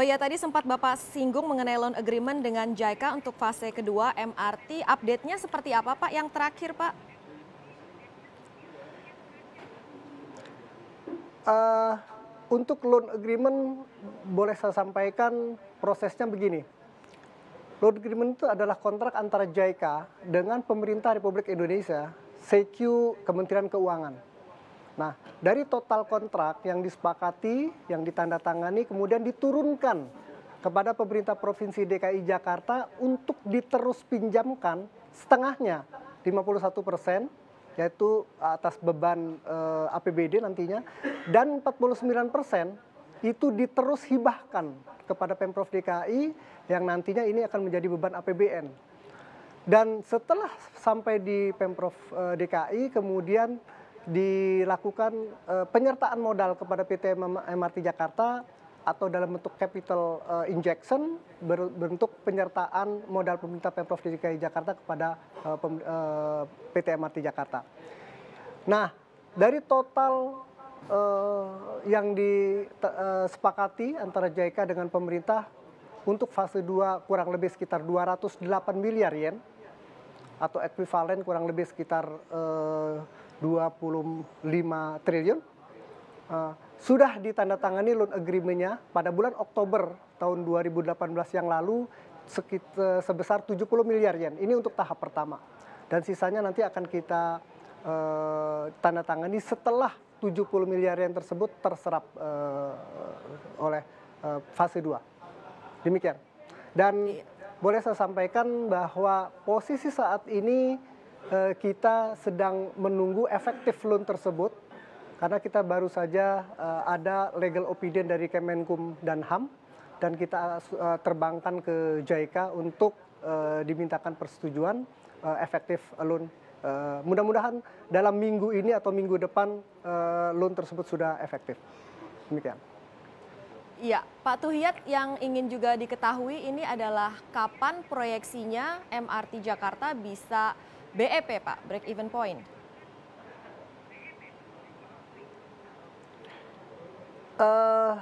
Oh ya tadi sempat Bapak singgung mengenai loan agreement dengan JICA untuk fase kedua MRT. Update-nya seperti apa Pak yang terakhir Pak? Uh, untuk loan agreement boleh saya sampaikan prosesnya begini. Loan agreement itu adalah kontrak antara JICA dengan pemerintah Republik Indonesia, CQ Kementerian Keuangan. Nah, dari total kontrak yang disepakati, yang ditandatangani, kemudian diturunkan kepada pemerintah Provinsi DKI Jakarta untuk diterus pinjamkan setengahnya, 51 persen, yaitu atas beban e, eh, APBD nantinya, dan 49 persen itu diterus hibahkan kepada Pemprov DKI yang nantinya ini akan menjadi beban APBN. Dan setelah sampai di Pemprov eh, DKI, kemudian dilakukan uh, penyertaan modal kepada PT MRT Jakarta atau dalam bentuk capital uh, injection berbentuk penyertaan modal pemerintah Pemprov DKI Jakarta kepada uh, pem, uh, PT MRT Jakarta. Nah, dari total uh, yang disepakati uh, antara JICA dengan pemerintah untuk fase 2 kurang lebih sekitar 208 miliar yen atau ekuivalen kurang lebih sekitar uh, 25 triliun uh, sudah ditandatangani loan agreement-nya pada bulan Oktober tahun 2018 yang lalu sekitar eh, sebesar 70 miliar yen. Ini untuk tahap pertama. Dan sisanya nanti akan kita uh, eh, tanda tangani setelah 70 miliar yen tersebut terserap uh, oleh uh, fase 2. Demikian. Dan iya. boleh saya sampaikan bahwa posisi saat ini Eh, kita sedang menunggu efektif loan tersebut karena kita baru saja eh, ada legal opinion dari Kemenkum dan HAM dan kita eh, terbangkan ke JICA untuk dimintakan persetujuan efektif loan mudah-mudahan dalam minggu ini atau minggu depan uh, loan tersebut sudah efektif. Demikian. Iya, Pak Tuhiyat yang ingin juga diketahui ini adalah kapan proyeksinya MRT Jakarta bisa BEP Pak, break even point? Uh,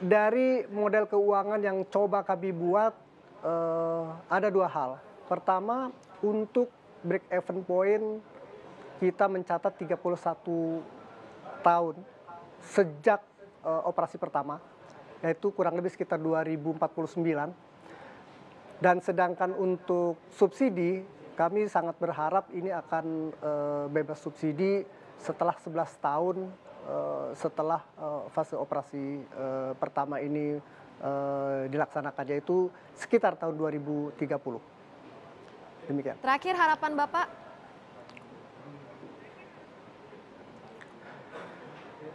dari model keuangan yang coba kami buat uh, ada dua hal. Pertama, untuk break even point kita mencatat 31 tahun sejak uh, operasi pertama yaitu kurang lebih sekitar 2049. Dan sedangkan untuk subsidi kami sangat berharap ini akan uh, bebas subsidi setelah 11 tahun uh, setelah uh, fase operasi uh, pertama ini uh, dilaksanakan yaitu sekitar tahun 2030. Demikian. Terakhir harapan Bapak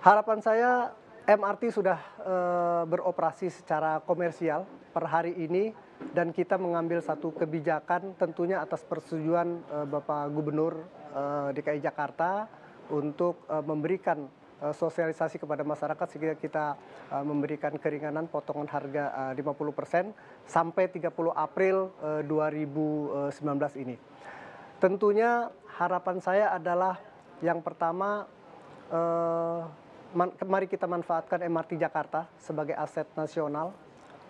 Harapan saya MRT sudah uh, beroperasi secara komersial per hari ini dan kita mengambil satu kebijakan tentunya atas persetujuan uh, Bapak Gubernur uh, eh, DKI Jakarta untuk uh, memberikan uh, sosialisasi kepada masyarakat sehingga kita uh, memberikan keringanan potongan harga uh, 50% sampai 30 April uh, 2019 ini. Tentunya harapan saya adalah yang pertama uh, mari kita manfaatkan MRT Jakarta sebagai aset nasional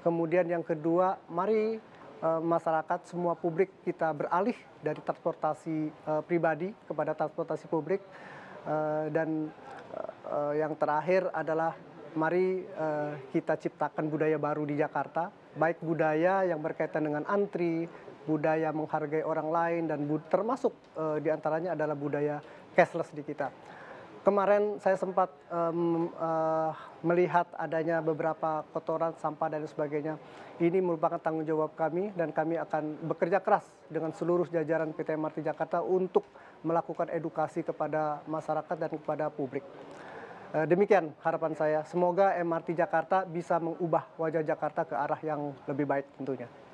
Kemudian yang kedua, mari eh, masyarakat semua publik kita beralih dari transportasi eh, pribadi kepada transportasi publik eh, dan yang terakhir adalah mari kita ciptakan budaya baru di Jakarta baik budaya yang berkaitan dengan antri budaya menghargai orang lain dan termasuk diantaranya adalah budaya cashless di kita kemarin saya sempat um, uh, melihat adanya beberapa kotoran sampah dan sebagainya. Ini merupakan tanggung jawab kami dan kami akan bekerja keras dengan seluruh jajaran PT MRT Jakarta untuk melakukan edukasi kepada masyarakat dan kepada publik. Eh, demikian harapan saya. Semoga MRT Jakarta bisa mengubah wajah Jakarta ke arah yang lebih baik tentunya.